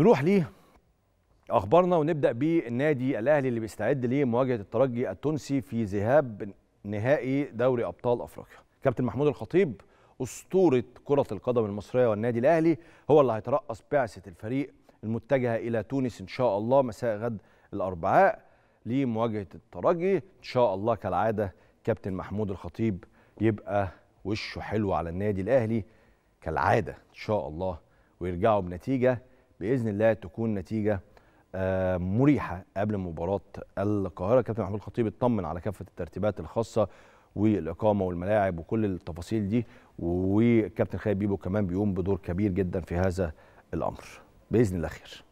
نروح ليه اخبارنا ونبدا بالنادي الاهلي اللي بيستعد لمواجهه الترجي التونسي في ذهاب نهائي دوري ابطال افريقيا كابتن محمود الخطيب اسطوره كره القدم المصريه والنادي الاهلي هو اللي هيترأس بعثه الفريق المتجهه الى تونس ان شاء الله مساء غد الاربعاء لمواجهه الترجي ان شاء الله كالعاده كابتن محمود الخطيب يبقى وشه حلو على النادي الاهلي كالعاده ان شاء الله ويرجعوا بنتيجه باذن الله تكون نتيجه آه، مريحه قبل مباراه القاهره كابتن محمود الخطيب اطمن على كافه الترتيبات الخاصه والاقامه والملاعب وكل التفاصيل دي وكابتن خالد بيبو كمان بيقوم بدور كبير جدا في هذا الامر باذن الله خير